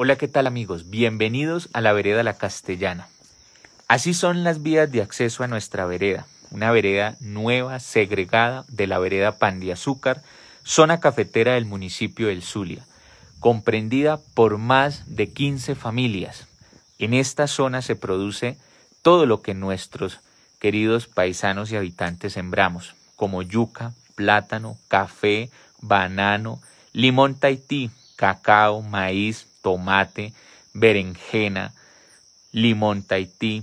Hola, ¿qué tal amigos? Bienvenidos a la vereda La Castellana. Así son las vías de acceso a nuestra vereda, una vereda nueva, segregada de la vereda Pan de Azúcar, zona cafetera del municipio del Zulia, comprendida por más de 15 familias. En esta zona se produce todo lo que nuestros queridos paisanos y habitantes sembramos, como yuca, plátano, café, banano, limón tahití, cacao, maíz, tomate, berenjena, limón tahití,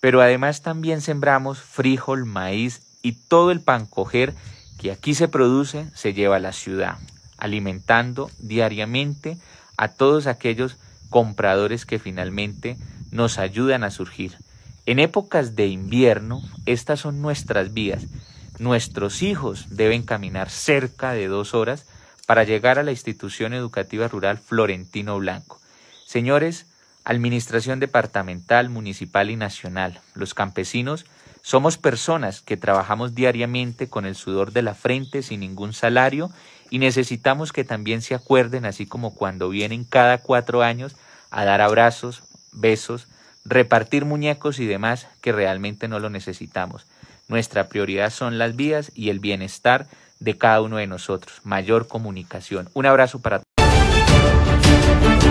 pero además también sembramos frijol, maíz y todo el pancoger que aquí se produce se lleva a la ciudad, alimentando diariamente a todos aquellos compradores que finalmente nos ayudan a surgir. En épocas de invierno, estas son nuestras vías. Nuestros hijos deben caminar cerca de dos horas para llegar a la institución educativa rural Florentino Blanco. Señores, administración departamental, municipal y nacional, los campesinos somos personas que trabajamos diariamente con el sudor de la frente sin ningún salario y necesitamos que también se acuerden, así como cuando vienen cada cuatro años, a dar abrazos, besos, repartir muñecos y demás que realmente no lo necesitamos. Nuestra prioridad son las vidas y el bienestar de cada uno de nosotros. Mayor comunicación. Un abrazo para todos.